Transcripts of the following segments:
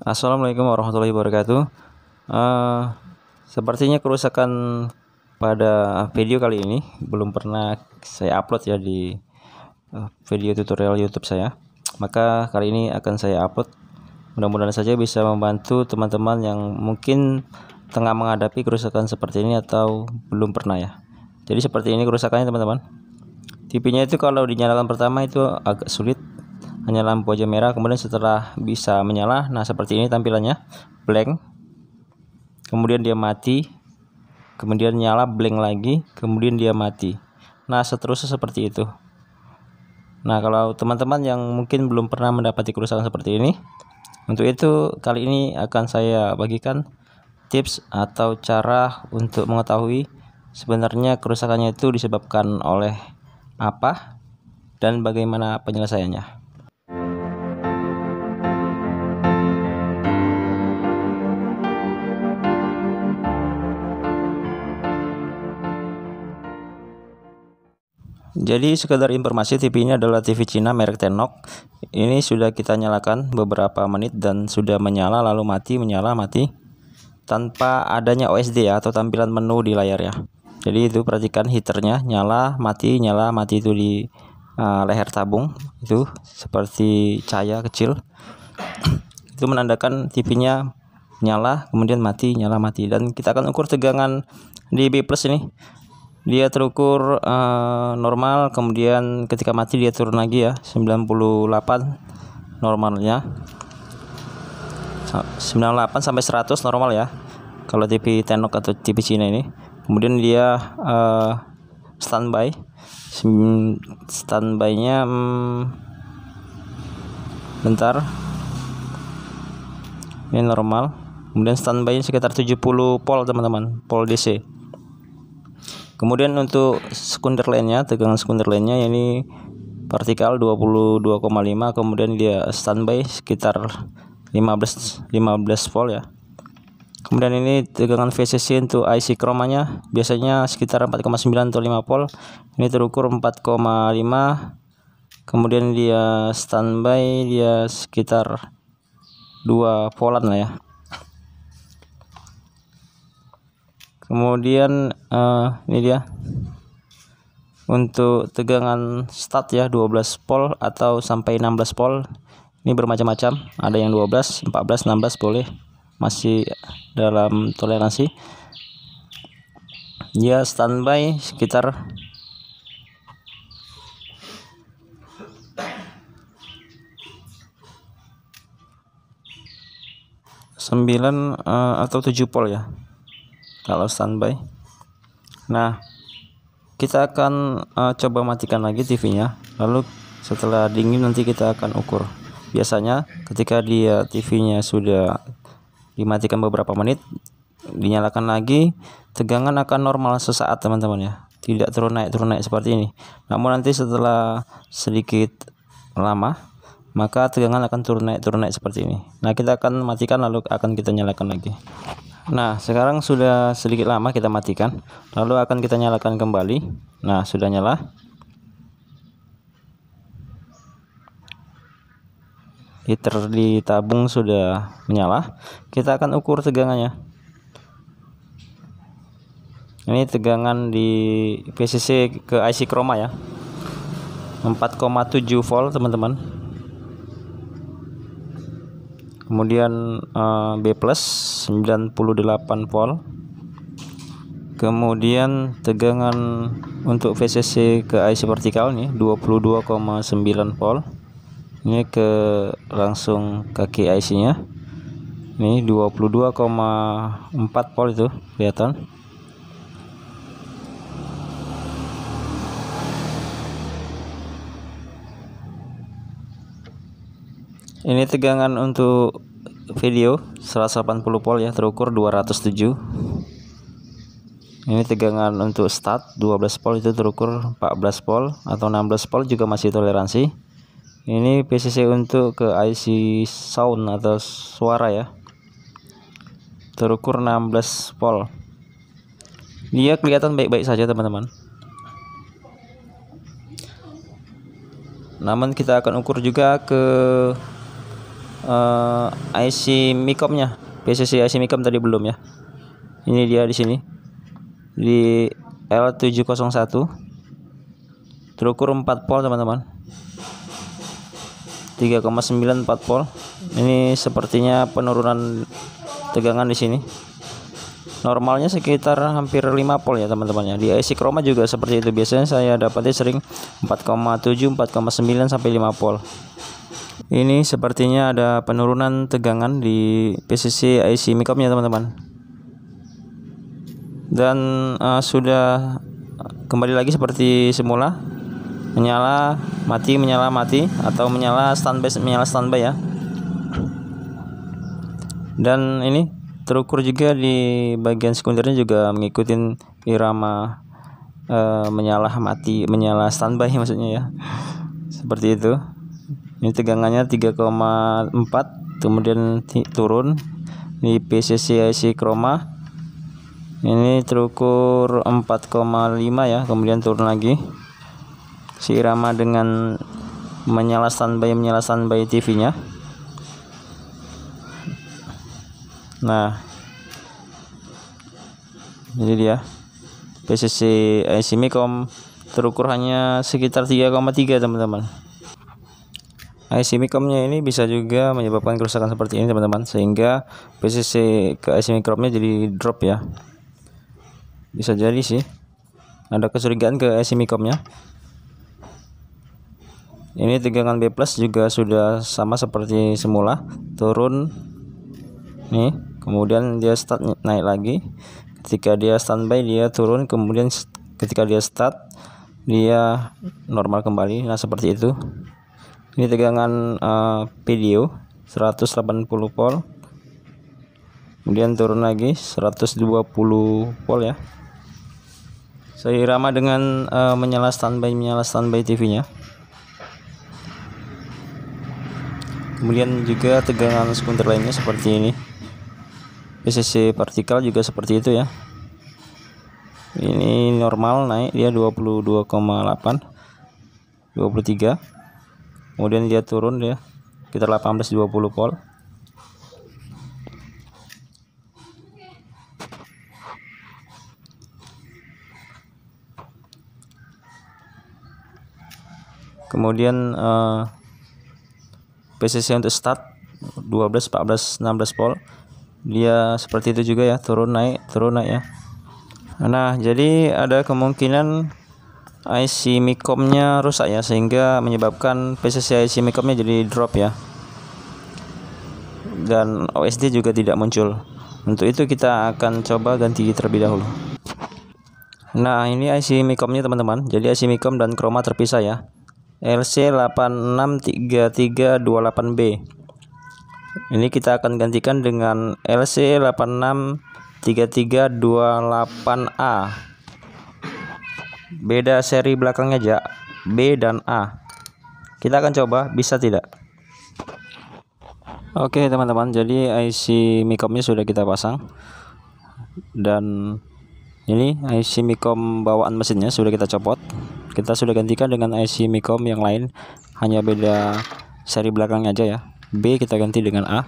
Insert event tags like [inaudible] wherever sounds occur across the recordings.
Assalamualaikum warahmatullahi wabarakatuh. Uh, sepertinya kerusakan pada video kali ini belum pernah saya upload ya di eh, video tutorial YouTube saya. Maka kali ini akan saya upload. Mudah-mudahan saja bisa membantu teman-teman yang mungkin tengah menghadapi kerusakan seperti ini atau belum pernah ya. Jadi seperti ini kerusakannya teman-teman. TV-nya itu kalau dinyalakan pertama itu agak sulit hanya lampu aja merah kemudian setelah bisa menyala nah seperti ini tampilannya blank kemudian dia mati kemudian nyala blank lagi kemudian dia mati nah seterusnya seperti itu nah kalau teman-teman yang mungkin belum pernah mendapati kerusakan seperti ini untuk itu kali ini akan saya bagikan tips atau cara untuk mengetahui sebenarnya kerusakannya itu disebabkan oleh apa dan bagaimana penyelesaiannya. Jadi sekedar informasi TV ini adalah TV Cina merek Tenok. Ini sudah kita nyalakan beberapa menit dan sudah menyala lalu mati menyala mati tanpa adanya OSD ya atau tampilan menu di layar ya. Jadi itu perhatikan heaternya nyala mati nyala mati itu di uh, leher tabung itu seperti cahaya kecil. [clears throat] itu menandakan TV-nya nyala kemudian mati nyala mati dan kita akan ukur tegangan di B+ plus ini dia terukur uh, normal kemudian ketika mati dia turun lagi ya 98 normalnya 98 eh, sampai 100 normal ya kalau TV Tenok atau TV Cina ini kemudian dia uh, standby standbynya hmm, bentar ini normal kemudian standby sekitar 70 volt teman-teman volt DC kemudian untuk sekunder lainnya tegangan sekunder lainnya ini partikel 22,5 kemudian dia standby sekitar 15 15 volt ya kemudian ini tegangan VCC untuk IC kromanya biasanya sekitar 4,9 atau 5 volt ini terukur 4,5 kemudian dia standby dia sekitar 2 volt lah ya kemudian uh, ini dia untuk tegangan start ya 12 volt atau sampai 16 volt ini bermacam-macam ada yang 12 14 16 boleh masih dalam toleransi dia ya, standby sekitar 9 uh, eh, atau 7 pol ya kalau standby nah kita akan uh, coba matikan lagi TV-nya lalu setelah dingin nanti kita akan ukur biasanya ketika dia TV-nya sudah dimatikan beberapa menit dinyalakan lagi tegangan akan normal sesaat teman-teman ya tidak turun naik turun naik seperti ini namun nanti setelah sedikit lama maka tegangan akan turun naik turun naik seperti ini nah kita akan matikan lalu akan kita nyalakan lagi Nah, sekarang sudah sedikit lama kita matikan. Lalu akan kita nyalakan kembali. Nah, sudah nyala. Heater di tabung sudah menyala. Kita akan ukur tegangannya. Ini tegangan di PCC ke IC Chroma ya. 4,7 volt, teman-teman kemudian eh, B plus 98 volt kemudian tegangan untuk VCC ke IC vertikal nih 22,9 volt ini ke langsung kaki IC nya ini 22,4 volt itu kelihatan ini tegangan untuk video 180 volt ya terukur 207 ini tegangan untuk start 12 volt itu terukur 14 volt atau 16 volt juga masih toleransi ini PCC untuk ke IC sound atau suara ya terukur 16 volt dia kelihatan baik-baik saja teman-teman namun kita akan ukur juga ke uh, eh, IC Micomnya PCC IC Micom tadi belum ya ini dia di sini di L701 terukur 4 volt teman-teman 3,94 volt ini sepertinya penurunan tegangan di sini normalnya sekitar hampir 5 volt ya teman-teman ya di IC Chroma juga seperti itu biasanya saya dapatnya sering 4,7 4,9 sampai 5 volt ini sepertinya ada penurunan tegangan di PCC IC makeupnya teman-teman. Dan uh, sudah kembali lagi seperti semula. Menyala, mati, menyala, mati atau menyala standby, menyala standby ya. Dan ini terukur juga di bagian sekundernya juga mengikuti irama uh, menyala mati, menyala standby [laughs] maksudnya ya. Seperti itu ini tegangannya 3,4 kemudian turun di PCC PCCIC Kroma ini terukur 4,5 ya kemudian turun lagi sirama dengan menyala standby menyala standby TV nya nah jadi dia PCC IC Micom terukur hanya sekitar 3,3 teman-teman IC mikromnya ini bisa juga menyebabkan kerusakan seperti ini teman-teman sehingga PCC ke IC mikromnya jadi drop ya bisa jadi sih ada kecurigaan ke IC mikromnya ini tegangan B plus juga sudah sama seperti semula turun nih kemudian dia start naik lagi ketika dia standby dia turun kemudian ketika dia start dia normal kembali nah seperti itu ini tegangan uh, video 180 volt kemudian turun lagi 120 volt ya saya seirama dengan uh, menyala standby menyala standby TV nya kemudian juga tegangan sekunder lainnya seperti ini PCC partikel juga seperti itu ya ini normal naik dia 22,8 23 kemudian dia turun ya kita 18-20 volt kemudian uh, eh, PCC untuk start 12 14 16 volt dia seperti itu juga ya turun naik turun naik ya nah jadi ada kemungkinan IC Micomnya rusak ya sehingga menyebabkan PCC IC Micomnya jadi drop ya dan OSD juga tidak muncul untuk itu kita akan coba ganti terlebih dahulu nah ini IC Micomnya teman-teman jadi IC Micom dan Chroma terpisah ya LC863328B ini kita akan gantikan dengan LC863328A beda seri belakangnya aja B dan A kita akan coba bisa tidak Oke teman-teman jadi IC mikomnya sudah kita pasang dan ini IC mikom bawaan mesinnya sudah kita copot kita sudah gantikan dengan IC mikom yang lain hanya beda seri belakangnya aja ya B kita ganti dengan A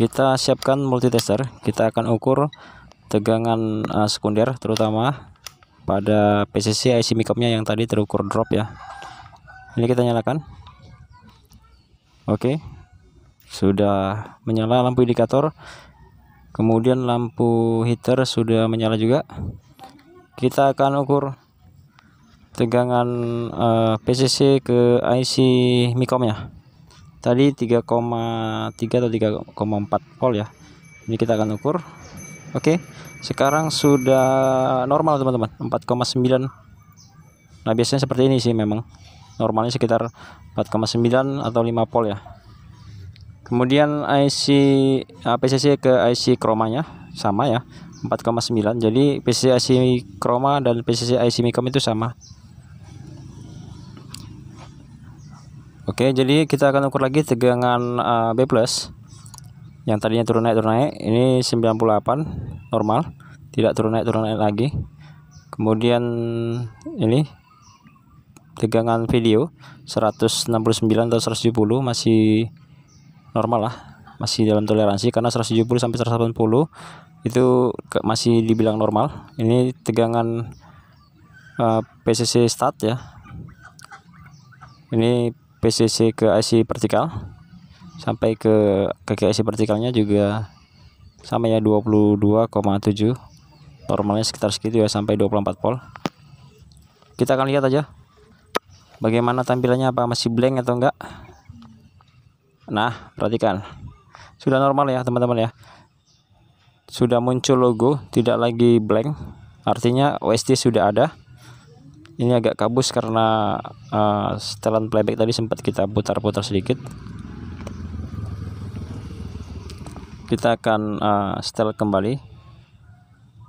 kita siapkan multitester kita akan ukur tegangan uh, sekunder terutama pada PCC IC makeupnya yang tadi terukur drop ya ini kita nyalakan oke sudah menyala lampu indikator kemudian lampu heater sudah menyala juga kita akan ukur tegangan uh, eh, PCC ke IC mikomnya tadi 3,3 atau 3,4 volt ya ini kita akan ukur Oke, sekarang sudah normal teman-teman, 4,9. Nah, biasanya seperti ini sih memang. Normalnya sekitar 4,9 atau 5 volt ya. Kemudian IC ah, PCC ke IC kromanya sama ya, 4,9. Jadi PCC IC kroma dan PCC IC micom itu sama. Oke, jadi kita akan ukur lagi tegangan uh, B+ yang tadinya turun naik turun naik ini 98 normal tidak turun naik turun naik lagi kemudian ini tegangan video 169 atau 170 masih normal lah masih dalam toleransi karena 170 sampai 180 itu masih dibilang normal ini tegangan uh, eh, PCC start ya ini PCC ke IC vertikal sampai ke KKS vertikalnya juga sama ya 22,7 normalnya sekitar segitu ya sampai 24 volt kita akan lihat aja bagaimana tampilannya apa masih blank atau enggak nah perhatikan sudah normal ya teman-teman ya sudah muncul logo tidak lagi blank artinya OST sudah ada ini agak kabus karena uh, setelan playback tadi sempat kita putar-putar sedikit kita akan uh, setel kembali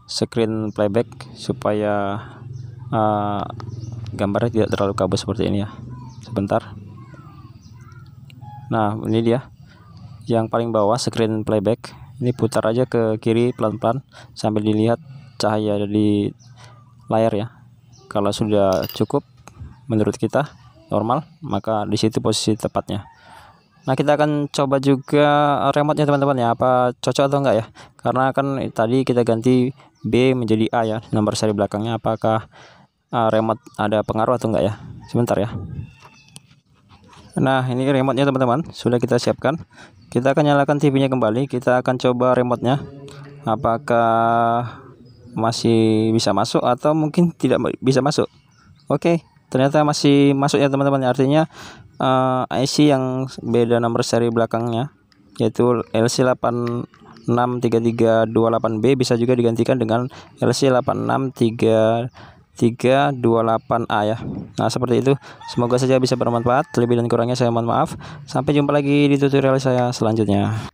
screen playback supaya uh, gambarnya tidak terlalu kabur seperti ini ya sebentar nah ini dia yang paling bawah screen playback ini putar aja ke kiri pelan-pelan sambil dilihat cahaya di layar ya kalau sudah cukup menurut kita normal maka di situ posisi tepatnya Nah kita akan coba juga eh, remote nya teman-teman ya apa cocok atau enggak ya karena kan tadi kita ganti B menjadi A ya nomor seri belakangnya apakah uh, remote ada pengaruh atau enggak ya sebentar ya Nah ini remote nya teman-teman sudah kita siapkan kita akan nyalakan TV nya kembali kita akan coba remote nya apakah masih bisa masuk atau mungkin tidak bisa masuk Oke okay ternyata masih masuk ya teman-teman artinya uh, eh, IC yang beda nomor seri belakangnya yaitu LC863328B bisa juga digantikan dengan LC863328A ya nah seperti itu semoga saja bisa bermanfaat lebih dan kurangnya saya mohon maaf sampai jumpa lagi di tutorial saya selanjutnya